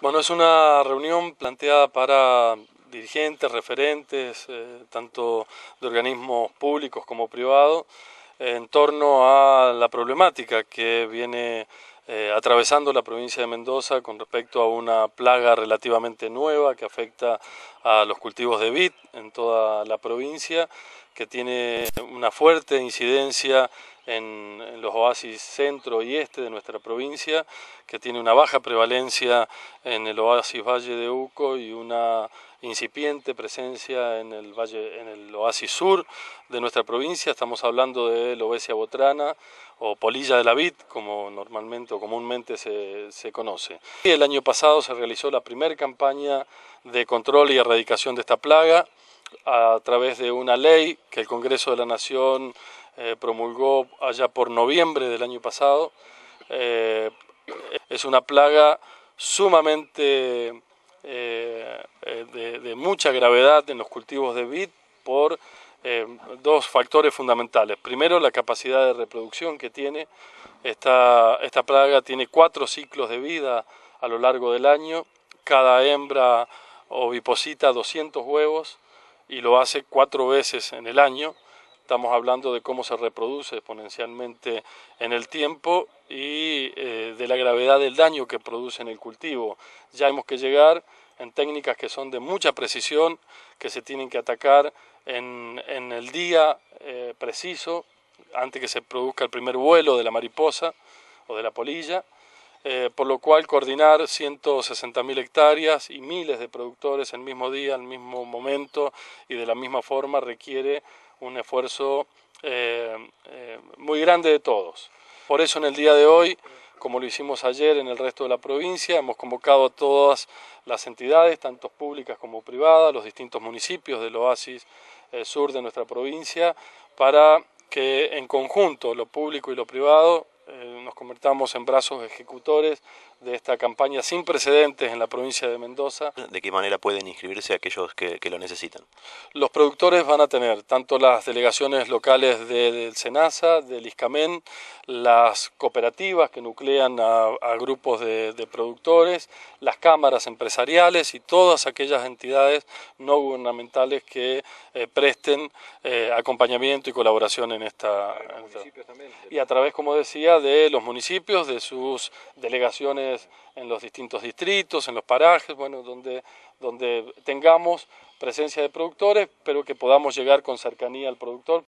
Bueno, es una reunión planteada para dirigentes, referentes, eh, tanto de organismos públicos como privados, en torno a la problemática que viene eh, atravesando la provincia de Mendoza con respecto a una plaga relativamente nueva que afecta a los cultivos de vid en toda la provincia, que tiene una fuerte incidencia en, los oasis centro y este de nuestra provincia, que tiene una baja prevalencia en el oasis Valle de Uco y una incipiente presencia en el valle, en el oasis sur de nuestra provincia. Estamos hablando de Lobesia botrana o polilla de la vid, como normalmente o comúnmente se, se conoce. Y el año pasado se realizó la primera campaña de control y erradicación de esta plaga a través de una ley que el Congreso de la Nación eh, promulgó allá por noviembre del año pasado. Eh, es una plaga sumamente eh, de, mucha gravedad en los cultivos de vid por dos factores fundamentales. Primero, la capacidad de reproducción que tiene. Esta, esta plaga tiene cuatro ciclos de vida a lo largo del año. Cada hembra oviposita 200 huevos y lo hace cuatro veces en el año. Estamos hablando de cómo se reproduce exponencialmente en el tiempo y eh, de la gravedad del daño que produce en el cultivo. Ya hemos que llegar en técnicas que son de mucha precisión, que se tienen que atacar en, en el día eh, preciso, antes que se produzca el primer vuelo de la mariposa o de la polilla, eh, por lo cual coordinar 160.000 hectáreas y miles de productores el mismo día, al mismo momento y de la misma forma requiere un esfuerzo eh, eh, muy grande de todos. Por eso en el día de hoy, como lo hicimos ayer en el resto de la provincia, hemos convocado a todas las entidades, tanto públicas como privadas, los distintos municipios del oasis eh, sur de nuestra provincia, para que en conjunto lo público y lo privado nos convertamos en brazos ejecutores de esta campaña sin precedentes en la provincia de Mendoza. ¿De qué manera pueden inscribirse aquellos que, lo necesitan? Los productores van a tener tanto las delegaciones locales del SENASA, del ISCAMEN, las cooperativas que nuclean a, grupos de, productores, las cámaras empresariales y todas aquellas entidades no gubernamentales que eh, presten eh, acompañamiento y colaboración en esta, y a través como decía de los municipios, de sus delegaciones en los distintos distritos, en los parajes, bueno, donde, donde tengamos presencia de productores, pero que podamos llegar con cercanía al productor.